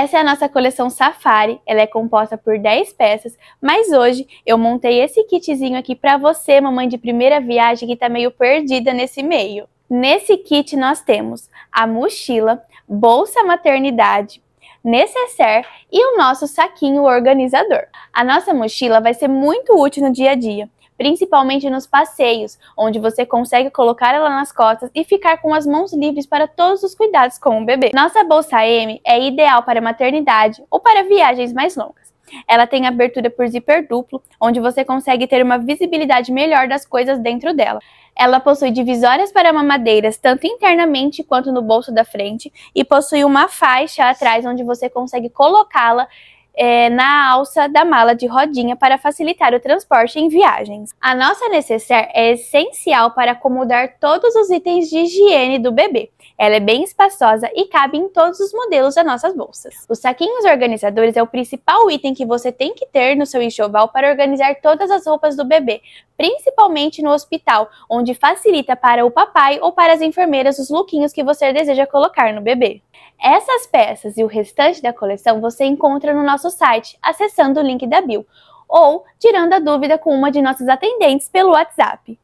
Essa é a nossa coleção Safari, ela é composta por 10 peças, mas hoje eu montei esse kitzinho aqui para você, mamãe de primeira viagem, que está meio perdida nesse meio. Nesse kit nós temos a mochila, bolsa maternidade, necessaire e o nosso saquinho organizador. A nossa mochila vai ser muito útil no dia a dia principalmente nos passeios, onde você consegue colocar ela nas costas e ficar com as mãos livres para todos os cuidados com o bebê. Nossa bolsa M é ideal para maternidade ou para viagens mais longas. Ela tem abertura por zíper duplo, onde você consegue ter uma visibilidade melhor das coisas dentro dela. Ela possui divisórias para mamadeiras, tanto internamente quanto no bolso da frente, e possui uma faixa atrás onde você consegue colocá-la é, na alça da mala de rodinha para facilitar o transporte em viagens. A nossa necessaire é essencial para acomodar todos os itens de higiene do bebê. Ela é bem espaçosa e cabe em todos os modelos das nossas bolsas. Os saquinhos organizadores é o principal item que você tem que ter no seu enxoval para organizar todas as roupas do bebê, principalmente no hospital, onde facilita para o papai ou para as enfermeiras os lookinhos que você deseja colocar no bebê. Essas peças e o restante da coleção você encontra no nosso site, acessando o link da bio, ou tirando a dúvida com uma de nossas atendentes pelo WhatsApp.